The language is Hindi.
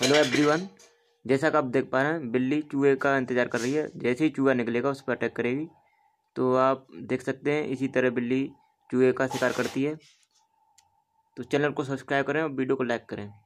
हेलो एवरीवन जैसा कि आप देख पा रहे हैं बिल्ली चूहे का इंतज़ार कर रही है जैसे ही चूहा निकलेगा उस पर अटैक करेगी तो आप देख सकते हैं इसी तरह बिल्ली चूहे का शिकार करती है तो चैनल को सब्सक्राइब करें और वीडियो को लाइक करें